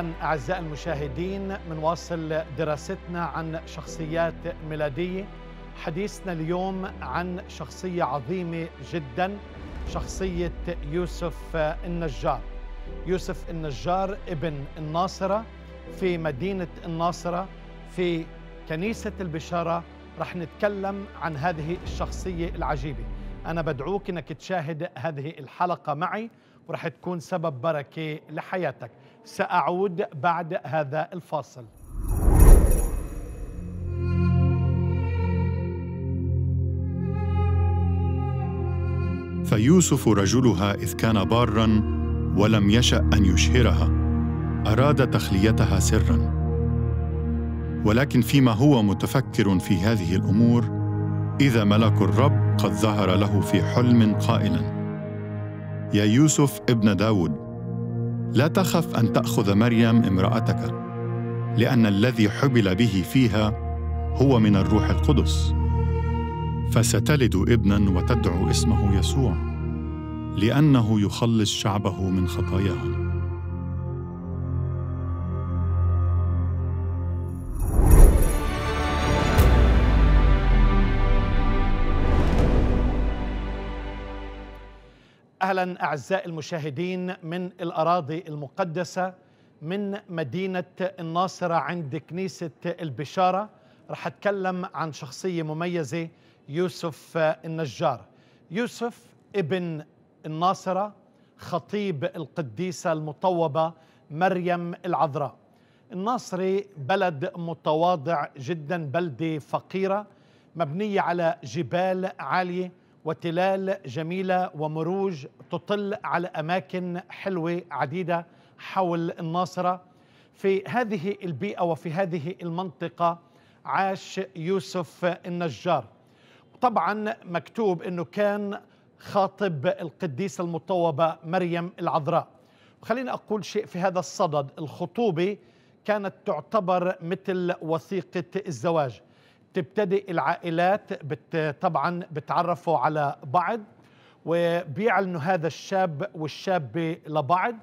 أهلا أعزائي المشاهدين منواصل دراستنا عن شخصيات ميلادية حديثنا اليوم عن شخصية عظيمة جدا شخصية يوسف النجار يوسف النجار ابن الناصرة في مدينة الناصرة في كنيسة البشارة رح نتكلم عن هذه الشخصية العجيبة أنا بدعوك أنك تشاهد هذه الحلقة معي ورح تكون سبب بركة لحياتك سأعود بعد هذا الفاصل فيوسف رجلها إذ كان بارا ولم يشأ أن يشهرها أراد تخليتها سرا ولكن فيما هو متفكر في هذه الأمور إذا ملك الرب قد ظهر له في حلم قائلا يا يوسف ابن داود لا تخف ان تاخذ مريم امراتك لان الذي حبل به فيها هو من الروح القدس فستلد ابنا وتدعو اسمه يسوع لانه يخلص شعبه من خطاياهم اهلا اعزائي المشاهدين من الاراضي المقدسه من مدينه الناصره عند كنيسه البشاره رح اتكلم عن شخصيه مميزه يوسف النجار يوسف ابن الناصره خطيب القديسه المطوبه مريم العذراء الناصري بلد متواضع جدا بلده فقيره مبنيه على جبال عاليه وتلال جميلة ومروج تطل على أماكن حلوة عديدة حول الناصرة في هذه البيئة وفي هذه المنطقة عاش يوسف النجار طبعا مكتوب أنه كان خاطب القديسة المطوبة مريم العذراء خليني أقول شيء في هذا الصدد الخطوبة كانت تعتبر مثل وثيقة الزواج تبتدئ العائلات بت طبعا بتعرفوا على بعض وبيعلنوا هذا الشاب والشابة لبعض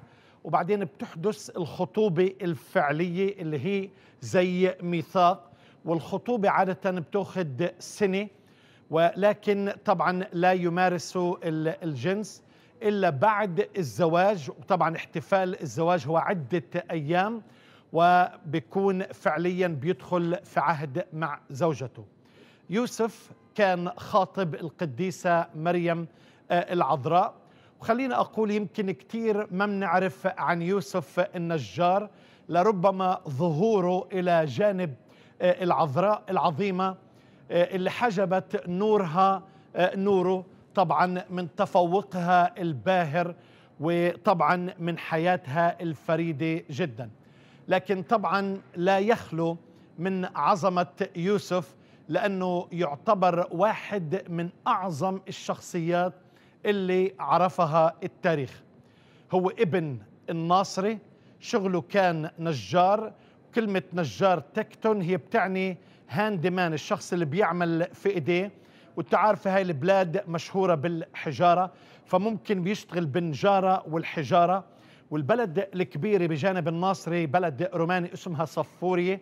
وبعدين بتحدث الخطوبة الفعلية اللي هي زي ميثاق والخطوبة عادة بتأخذ سنة ولكن طبعا لا يمارسوا الجنس إلا بعد الزواج وطبعا احتفال الزواج هو عدة أيام وبكون فعليا بيدخل في عهد مع زوجته يوسف كان خاطب القديسة مريم آه، العذراء وخلينا أقول يمكن كتير ما بنعرف عن يوسف النجار لربما ظهوره إلى جانب آه، العذراء العظيمة آه، اللي حجبت نورها نوره طبعا من تفوقها الباهر وطبعا من حياتها الفريدة جدا لكن طبعا لا يخلو من عظمة يوسف لأنه يعتبر واحد من أعظم الشخصيات اللي عرفها التاريخ هو ابن الناصري شغله كان نجار كلمة نجار تكتون هي بتعني هاند مان الشخص اللي بيعمل في ايديه والتعارف هاي البلاد مشهورة بالحجارة فممكن بيشتغل بالنجارة والحجارة والبلد الكبيرة بجانب الناصري بلد روماني اسمها صفورية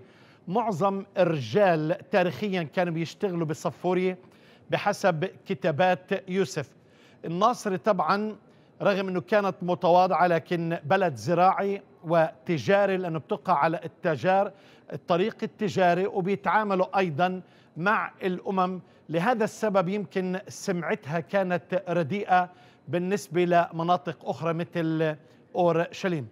معظم الرجال تاريخيا كانوا بيشتغلوا بصفورية بحسب كتابات يوسف الناصري طبعا رغم أنه كانت متواضعة لكن بلد زراعي وتجاري لأنه بتقع على التجار الطريق التجاري وبيتعاملوا أيضا مع الأمم لهذا السبب يمكن سمعتها كانت رديئة بالنسبة لمناطق أخرى مثل أورشليم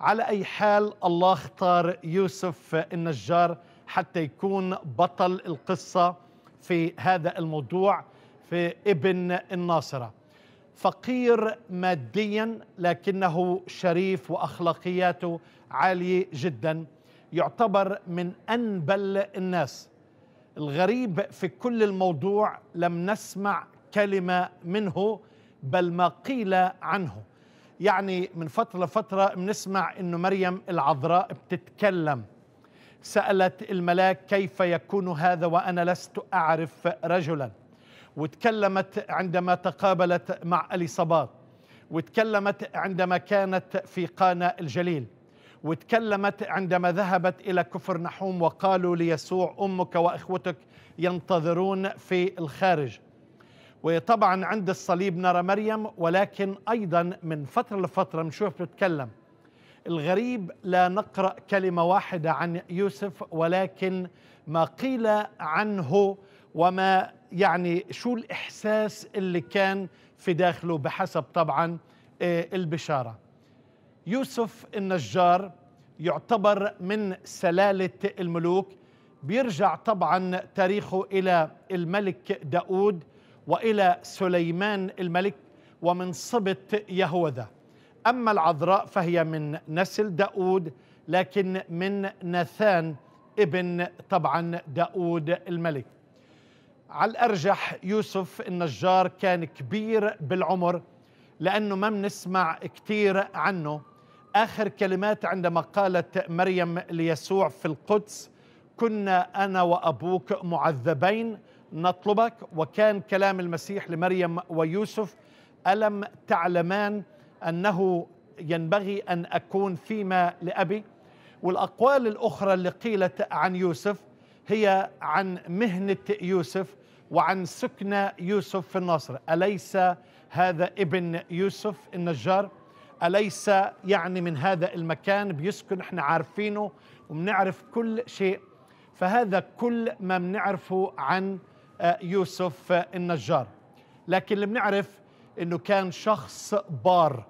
على أي حال الله اختار يوسف النجار حتى يكون بطل القصة في هذا الموضوع في ابن الناصرة فقير ماديا لكنه شريف وأخلاقياته عالية جدا يعتبر من أنبل الناس الغريب في كل الموضوع لم نسمع كلمة منه بل ما قيل عنه يعني من فترة لفترة بنسمع أنه مريم العذراء بتتكلم سألت الملاك كيف يكون هذا وأنا لست أعرف رجلا وتكلمت عندما تقابلت مع أليصابات وتكلمت عندما كانت في قانا الجليل وتكلمت عندما ذهبت إلى كفر نحوم وقالوا ليسوع أمك وإخوتك ينتظرون في الخارج وطبعا عند الصليب نرى مريم ولكن أيضا من فترة لفترة بنشوف بتتكلم الغريب لا نقرأ كلمة واحدة عن يوسف ولكن ما قيل عنه وما يعني شو الإحساس اللي كان في داخله بحسب طبعا آه، البشارة يوسف النجار يعتبر من سلالة الملوك بيرجع طبعا تاريخه إلى الملك داود والى سليمان الملك ومن سبط يهوذا اما العذراء فهي من نسل داود لكن من نثان ابن طبعا داود الملك على الارجح يوسف النجار كان كبير بالعمر لانه ما بنسمع كثير عنه اخر كلمات عندما قالت مريم ليسوع في القدس كنا انا وابوك معذبين نطلبك وكان كلام المسيح لمريم ويوسف ألم تعلمان أنه ينبغي أن أكون فيما لأبي والأقوال الأخرى اللي قيلت عن يوسف هي عن مهنة يوسف وعن سكن يوسف في النصر أليس هذا ابن يوسف النجار أليس يعني من هذا المكان بيسكن احنا عارفينه وبنعرف كل شيء فهذا كل ما بنعرفه عن آه، يوسف آه، النجار لكن اللي بنعرف انه كان شخص بار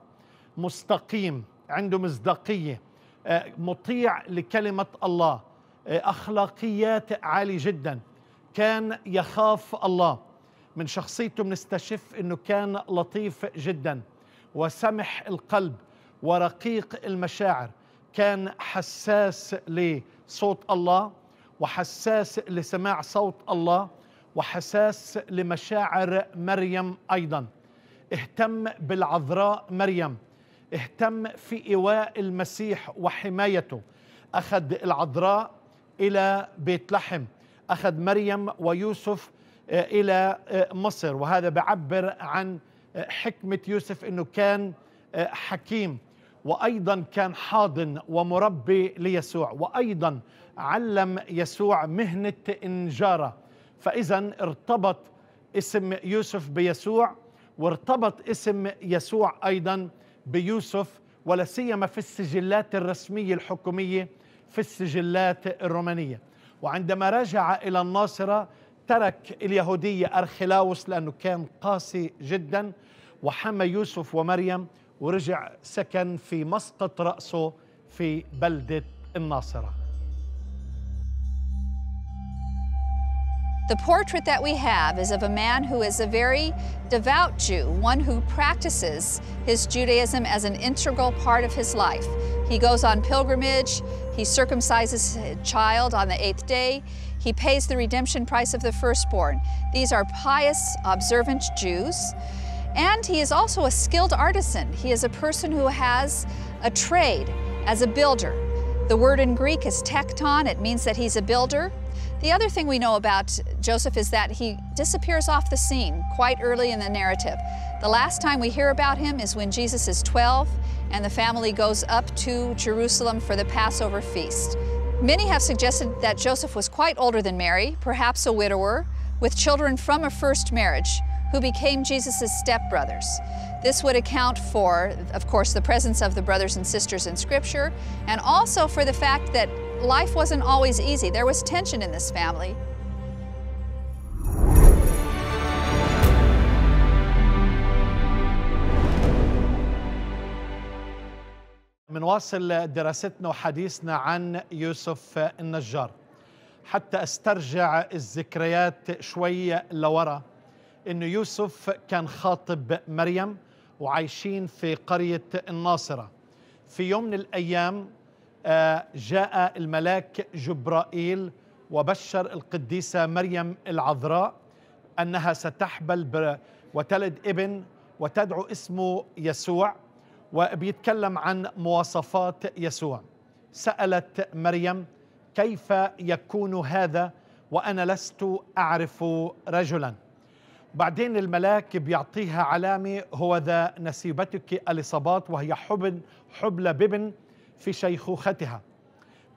مستقيم عنده مصداقيه آه، مطيع لكلمه الله اخلاقيات عاليه جدا كان يخاف الله من شخصيته بنستشف انه كان لطيف جدا وسمح القلب ورقيق المشاعر كان حساس لصوت الله وحساس لسماع صوت الله وحساس لمشاعر مريم ايضا اهتم بالعذراء مريم اهتم في ايواء المسيح وحمايته اخذ العذراء الى بيت لحم اخذ مريم ويوسف آه، الى آه، مصر وهذا بعبر عن آه، حكمه يوسف انه كان حكيم وايضا كان حاضن ومربي ليسوع وايضا علم يسوع مهنه النجاره فإذا ارتبط اسم يوسف بيسوع وارتبط اسم يسوع أيضا بيوسف ولا سيما في السجلات الرسمية الحكومية في السجلات الرومانية وعندما رجع إلى الناصرة ترك اليهودية أرخلاوس لأنه كان قاسي جدا وحمى يوسف ومريم ورجع سكن في مسقط رأسه في بلدة الناصره The portrait that we have is of a man who is a very devout Jew, one who practices his Judaism as an integral part of his life. He goes on pilgrimage, he circumcises his child on the eighth day, he pays the redemption price of the firstborn. These are pious, observant Jews. And he is also a skilled artisan. He is a person who has a trade as a builder. The word in Greek is tekton. It means that he's a builder. The other thing we know about Joseph is that he disappears off the scene quite early in the narrative. The last time we hear about him is when Jesus is 12 and the family goes up to Jerusalem for the Passover feast. Many have suggested that Joseph was quite older than Mary, perhaps a widower, with children from a first marriage, who became Jesus' stepbrothers. This would account for, of course, the presence of the brothers and sisters in Scripture, and also for the fact that life wasn't always easy. There was tension in this family. منواصل دراستنا وحديثنا عن يوسف النجار حتى استرجع الذكريات شوي لورا انه يوسف كان خاطب مريم وعايشين في قريه الناصره في يوم من الايام جاء الملاك جبرائيل وبشر القديسة مريم العذراء أنها ستحبل وتلد ابن وتدعو اسمه يسوع وبيتكلم عن مواصفات يسوع سألت مريم كيف يكون هذا وأنا لست أعرف رجلا بعدين الملاك بيعطيها علامة هو ذا نسيبتك الإصابات وهي حبل حبلى ببن في شيخوختها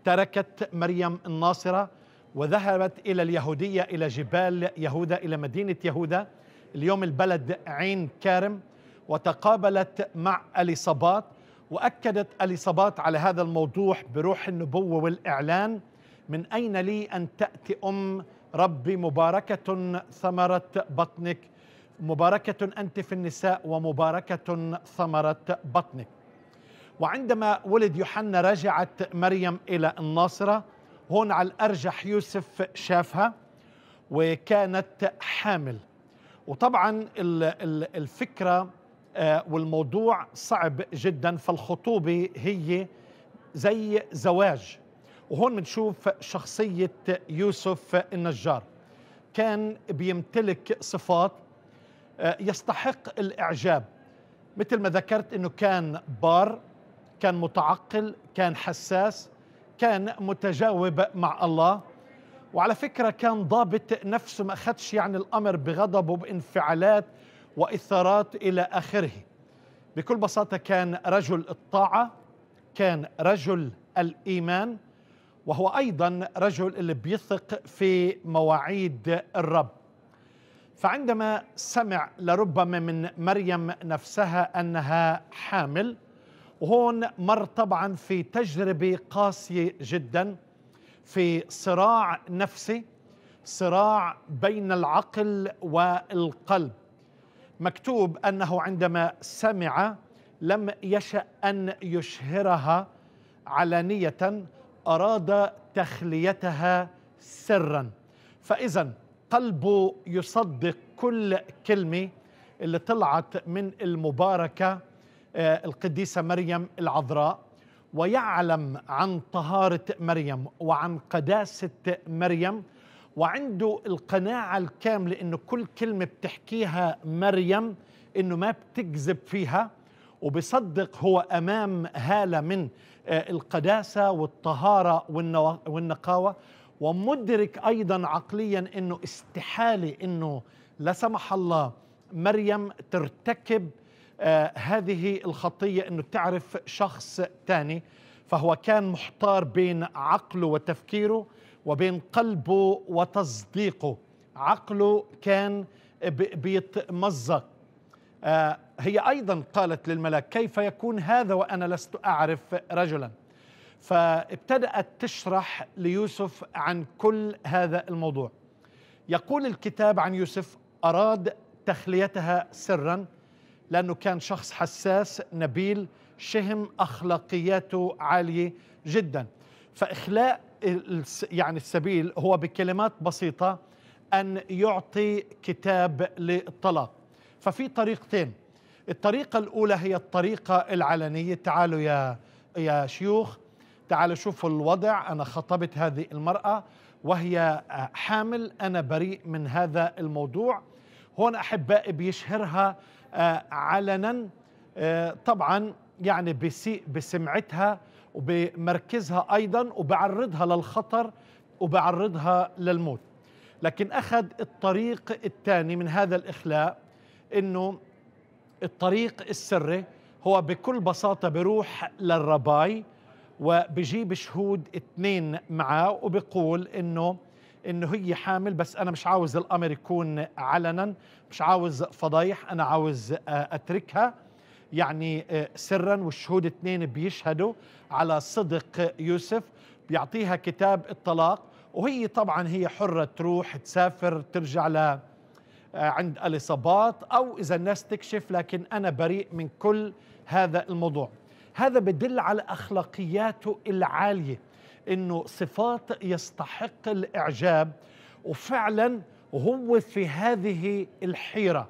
تركت مريم الناصرة وذهبت إلى اليهودية إلى جبال يهوذا إلى مدينة يهوذا اليوم البلد عين كارم وتقابلت مع أليصابات وأكدت أليصابات على هذا الموضوع بروح النبوة والإعلان من أين لي أن تأتي أم ربي مباركة ثمرة بطنك مباركة أنت في النساء ومباركة ثمرة بطنك وعندما ولد يوحنا رجعت مريم إلى الناصرة هون على الأرجح يوسف شافها وكانت حامل وطبعا الفكرة آه، والموضوع صعب جدا فالخطوبة هي زي زواج وهون بنشوف شخصية يوسف النجار كان بيمتلك صفات آه، يستحق الإعجاب مثل ما ذكرت أنه كان بار كان متعقل كان حساس كان متجاوب مع الله وعلى فكرة كان ضابط نفسه ما أخدش يعني الأمر بغضب وبانفعالات وإثارات إلى آخره بكل بساطة كان رجل الطاعة كان رجل الإيمان وهو أيضا رجل اللي بيثق في مواعيد الرب فعندما سمع لربما من مريم نفسها أنها حامل وهون مر طبعا في تجربة قاسية جدا في صراع نفسي صراع بين العقل والقلب مكتوب أنه عندما سمع لم يشأ أن يشهرها علانية أراد تخليتها سرا فإذا قلبه يصدق كل كلمة اللي طلعت من المباركة آه، القديسة مريم العذراء ويعلم عن طهارة مريم وعن قداسة مريم وعنده القناعة الكاملة أنه كل كلمة بتحكيها مريم أنه ما بتكذب فيها وبصدق هو أمام هالة من آه، القداسة والطهارة والنقاوة ومدرك أيضا عقليا أنه استحالة أنه لا سمح الله مريم ترتكب آه، هذه الخطية أنه تعرف شخص تاني فهو كان محتار بين عقله وتفكيره وبين قلبه وتصديقه عقله كان بيتمزق آه، هي أيضا قالت للملاك كيف يكون هذا وأنا لست أعرف رجلا فابتدأت تشرح ليوسف عن كل هذا الموضوع يقول الكتاب عن يوسف أراد تخليتها سرا لأنه كان شخص حساس نبيل شهم أخلاقياته عالية جدا فإخلاء يعني السبيل هو بكلمات بسيطة أن يعطي كتاب للطلاق ففي طريقتين الطريقة الأولى هي الطريقة العلنية تعالوا يا يا شيوخ تعالوا شوفوا الوضع أنا خطبت هذه المرأة وهي آه، حامل أنا بريء من هذا الموضوع هون أحبائي بيشهرها علنا آه، طبعا يعني بيسيء بسمعتها وبمركزها أيضا وبعرضها للخطر وبعرضها للموت لكن أخذ الطريق الثاني من هذا الإخلاء أنه الطريق السري هو بكل بساطة بروح للرباي وبجيب شهود اثنين معاه وبقول أنه انه هي حامل بس انا مش عاوز الامر يكون علنا مش عاوز فضايح انا عاوز آه، اتركها يعني آه، سرا والشهود اثنين بيشهدوا على صدق يوسف بيعطيها كتاب الطلاق وهي طبعا هي حرة تروح تسافر ترجع ل آه، عند الإصابات أو إذا الناس تكشف لكن أنا بريء من كل هذا الموضوع هذا بدل على أخلاقياته العالية انه صفات يستحق الاعجاب وفعلا هو في هذه الحيره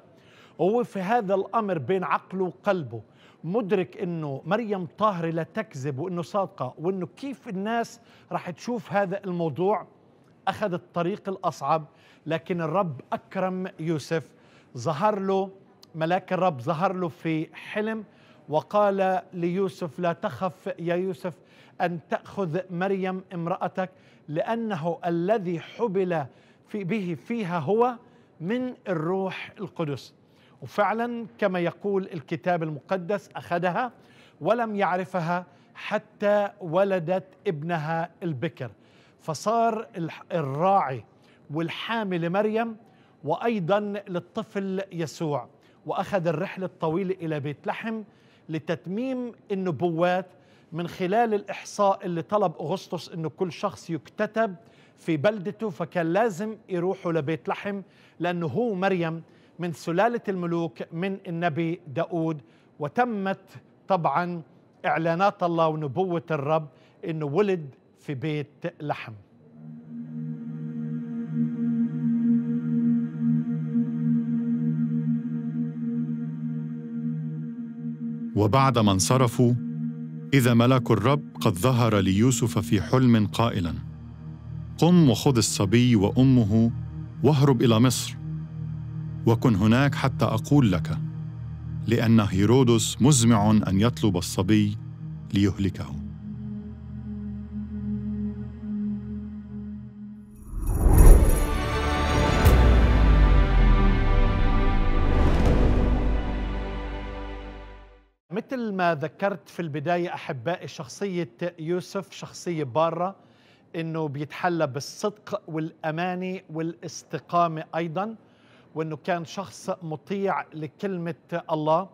هو في هذا الامر بين عقله وقلبه مدرك انه مريم طاهره لا تكذب وانه صادقه وانه كيف الناس راح تشوف هذا الموضوع اخذ الطريق الاصعب لكن الرب اكرم يوسف ظهر له ملاك الرب ظهر له في حلم وقال ليوسف لا تخف يا يوسف أن تأخذ مريم امرأتك لأنه الذي حبل في به فيها هو من الروح القدس وفعلا كما يقول الكتاب المقدس أخذها ولم يعرفها حتى ولدت ابنها البكر فصار الراعي والحامل لمريم وأيضا للطفل يسوع وأخذ الرحلة الطويلة إلى بيت لحم لتتميم النبوات من خلال الإحصاء اللي طلب أغسطس أنه كل شخص يكتتب في بلدته فكان لازم يروحوا لبيت لحم لأنه هو مريم من سلالة الملوك من النبي داود وتمت طبعا إعلانات الله ونبوة الرب أنه ولد في بيت لحم وبعد ما انصرفوا إذا ملاك الرب قد ظهر ليوسف في حلم قائلا قم وخذ الصبي وأمه واهرب إلى مصر وكن هناك حتى أقول لك لأن هيرودس مزمع أن يطلب الصبي ليهلكه كما ذكرت في البداية أحبائي شخصية يوسف شخصية بارة أنه بيتحلى بالصدق والأمانة والاستقامة أيضا وأنه كان شخص مطيع لكلمة الله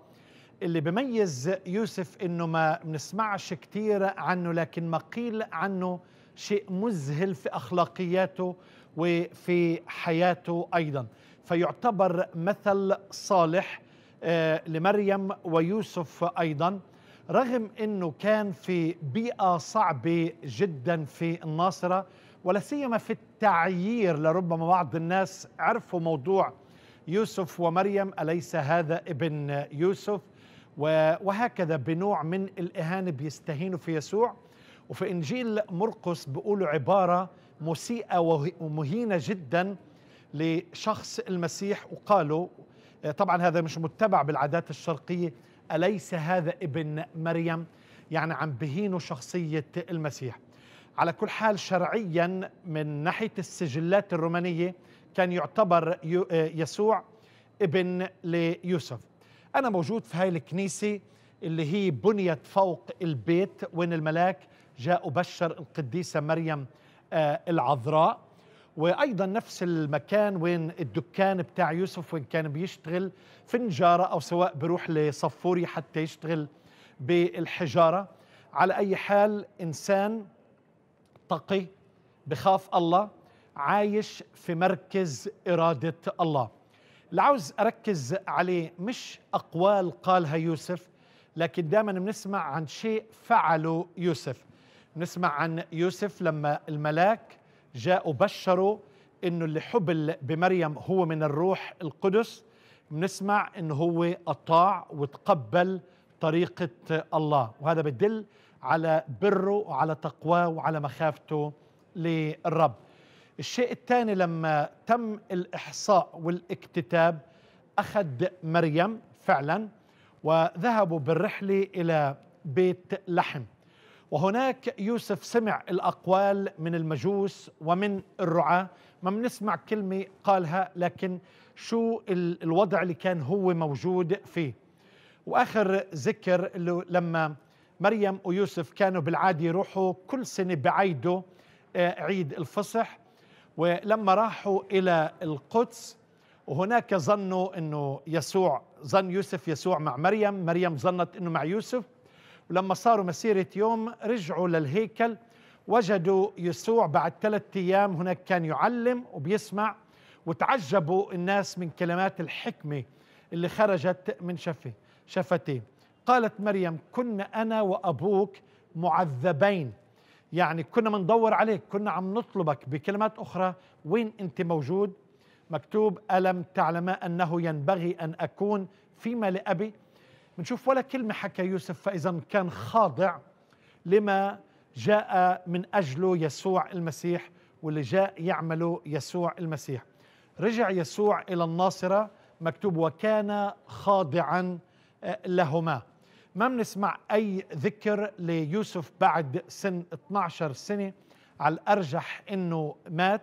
اللي بميز يوسف أنه ما بنسمعش كتير عنه لكن ما قيل عنه شيء مذهل في أخلاقياته وفي حياته أيضا فيعتبر مثل صالح آه، لمريم ويوسف أيضا رغم أنه كان في بيئة صعبة جدا في الناصرة ولا سيما في التعيير لربما بعض الناس عرفوا موضوع يوسف ومريم أليس هذا ابن يوسف وهكذا بنوع من الإهانة بيستهينوا في يسوع وفي إنجيل مرقس بيقولوا عبارة مسيئة ومهينة جدا لشخص المسيح وقالوا آه، طبعا هذا مش متبع بالعادات الشرقية أليس هذا ابن مريم يعني عم بهينوا شخصية المسيح على كل حال شرعيا من ناحية السجلات الرومانية كان يعتبر آه، يسوع ابن ليوسف أنا موجود في هاي الكنيسة اللي هي بنيت فوق البيت وين الملاك جاء وبشر القديسة مريم آه، العذراء وايضا نفس المكان وين الدكان بتاع يوسف وين كان بيشتغل في النجاره او سواء بروح لصفوري حتى يشتغل بالحجاره على اي حال انسان تقي بخاف الله عايش في مركز اراده الله اللي عاوز اركز عليه مش اقوال قالها يوسف لكن دائما بنسمع عن شيء فعله يوسف بنسمع عن يوسف لما الملاك جاءوا بشروا انه اللي حبل بمريم هو من الروح القدس بنسمع انه هو اطاع وتقبل طريقه الله وهذا بدل على بره وعلى تقواه وعلى مخافته للرب الشيء الثاني لما تم الاحصاء والاكتتاب اخذ مريم فعلا وذهبوا بالرحله الى بيت لحم وهناك يوسف سمع الأقوال من المجوس ومن الرعاة ما بنسمع كلمة قالها لكن شو الوضع اللي كان هو موجود فيه وآخر ذكر لما مريم ويوسف كانوا بالعادة يروحوا كل سنة بعيدوا آه، عيد الفصح ولما راحوا إلى القدس وهناك ظنوا أنه يسوع ظن يوسف يسوع مع مريم مريم ظنت أنه مع يوسف ولما صاروا مسيرة يوم رجعوا للهيكل وجدوا يسوع بعد ثلاثة أيام هناك كان يعلم وبيسمع وتعجبوا الناس من كلمات الحكمة اللي خرجت من شفه شفتيه قالت مريم كنا أنا وأبوك معذبين يعني كنا بندور عليك كنا عم نطلبك بكلمات أخرى وين أنت موجود مكتوب ألم تعلم أنه ينبغي أن أكون فيما لأبي بنشوف ولا كلمة حكى يوسف فإذا كان خاضع لما جاء من أجله يسوع المسيح واللي جاء يعمله يسوع المسيح رجع يسوع إلى الناصرة مكتوب وكان خاضعا آه، لهما ما بنسمع أي ذكر ليوسف بعد سن 12 سنة على الأرجح أنه مات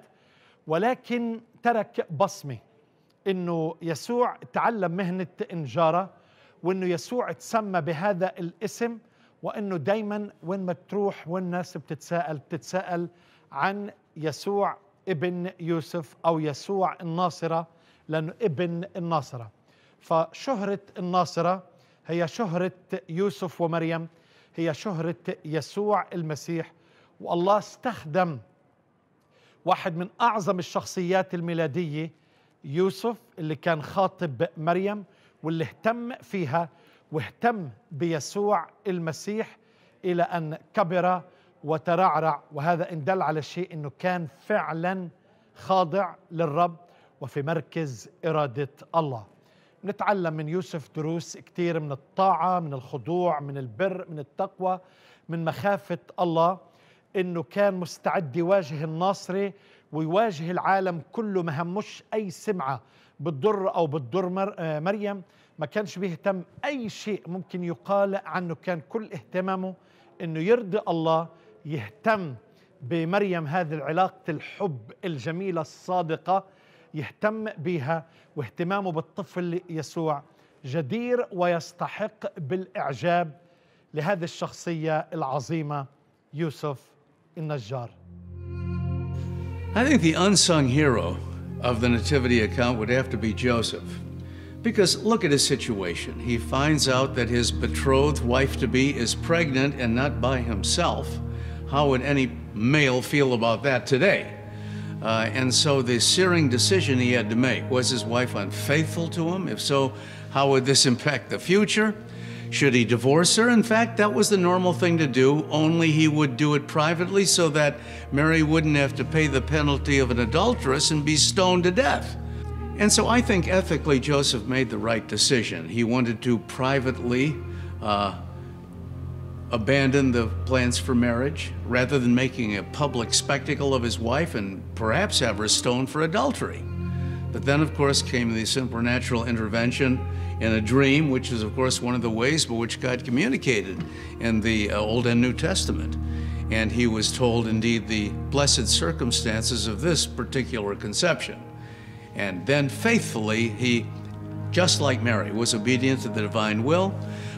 ولكن ترك بصمة أنه يسوع تعلم مهنة النجارة وانه يسوع تسمى بهذا الاسم وانه دايما وين ما تروح والناس بتتساءل بتتساءل عن يسوع ابن يوسف او يسوع الناصره لانه ابن الناصره فشهره الناصره هي شهره يوسف ومريم هي شهره يسوع المسيح والله استخدم واحد من اعظم الشخصيات الميلاديه يوسف اللي كان خاطب مريم واللي اهتم فيها واهتم بيسوع المسيح إلى أن كبر وترعرع وهذا إن دل على شيء أنه كان فعلا خاضع للرب وفي مركز إرادة الله نتعلم من يوسف دروس كثير من الطاعة من الخضوع من البر من التقوى من مخافة الله انه كان مستعد يواجه الناصري ويواجه العالم كله ما همش اي سمعه بتضر أو بتضر آه، مريم ما كانش بيهتم أي شيء ممكن يقال عنه كان كل اهتمامه أنه يرضي الله يهتم بمريم هذه العلاقة الحب الجميلة الصادقة يهتم بها واهتمامه بالطفل يسوع جدير ويستحق بالإعجاب لهذه الشخصية العظيمة يوسف النجار I think the unsung hero of the Nativity account would have to be Joseph. Because look at his situation. He finds out that his betrothed wife to be is pregnant and not by himself. How would any male feel about that today? Uh, and so the searing decision he had to make was his wife unfaithful to him? If so, how would this impact the future? Should he divorce her? In fact, that was the normal thing to do, only he would do it privately so that Mary wouldn't have to pay the penalty of an adulteress and be stoned to death. And so I think ethically Joseph made the right decision. He wanted to privately uh, abandon the plans for marriage rather than making a public spectacle of his wife and perhaps have her stoned for adultery. But then, of course, came the supernatural intervention in a dream, which is, of course, one of the ways by which God communicated in the uh, Old and New Testament. And he was told, indeed, the blessed circumstances of this particular conception. And then faithfully, he, just like Mary, was obedient to the divine will,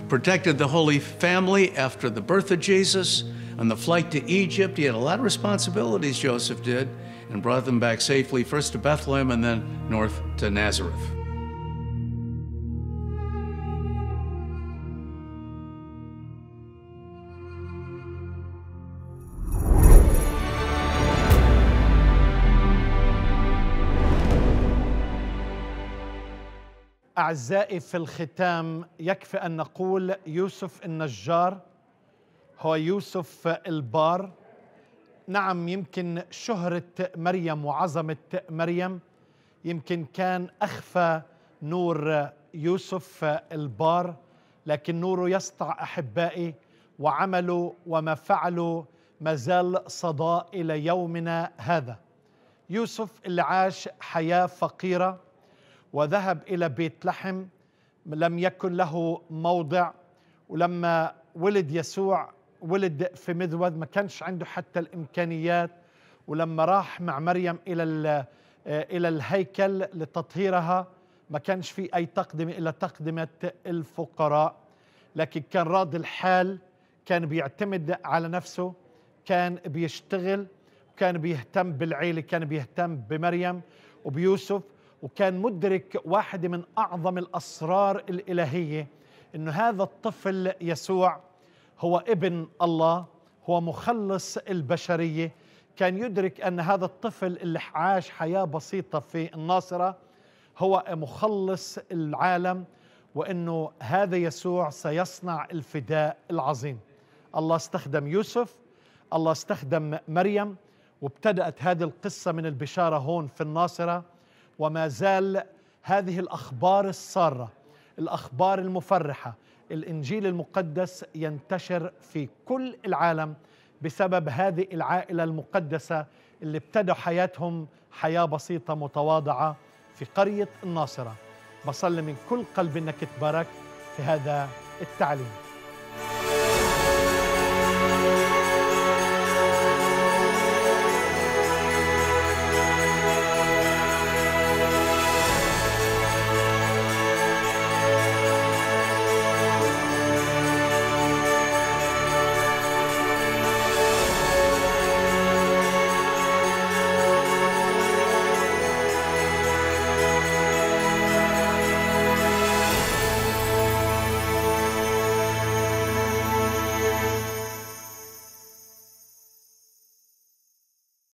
protected the Holy Family after the birth of Jesus, and the flight to Egypt. He had a lot of responsibilities, Joseph did and brought them back safely, first to Bethlehem and then north to Nazareth. أعزائي في الختام يكفي أن نقول يوسف النجار هو يوسف البار نعم يمكن شهرة مريم وعظمة مريم يمكن كان أخفى نور يوسف البار لكن نوره يسطع أحبائي وعمله وما فعله ما زال صدى إلى يومنا هذا يوسف اللي عاش حياة فقيرة وذهب إلى بيت لحم لم يكن له موضع ولما ولد يسوع ولد في مذود ما كانش عنده حتى الامكانيات ولما راح مع مريم الى آه، الى الهيكل لتطهيرها ما كانش في اي تقدمه الا تقدمه الفقراء لكن كان راضي الحال كان بيعتمد على نفسه كان بيشتغل وكان بيهتم بالعيله كان بيهتم بمريم وبيوسف وكان مدرك واحد من اعظم الاسرار الالهيه انه هذا الطفل يسوع هو ابن الله هو مخلص البشريه كان يدرك ان هذا الطفل اللي عاش حياه بسيطه في الناصره هو مخلص العالم وانه هذا يسوع سيصنع الفداء العظيم الله استخدم يوسف الله استخدم مريم وابتدات هذه القصه من البشاره هون في الناصره وما زال هذه الاخبار الساره الاخبار المفرحه الانجيل المقدس ينتشر في كل العالم بسبب هذه العائله المقدسه اللي ابتدوا حياتهم حياه بسيطه متواضعه في قريه الناصره بصلي من كل قلب انك تبارك في هذا التعليم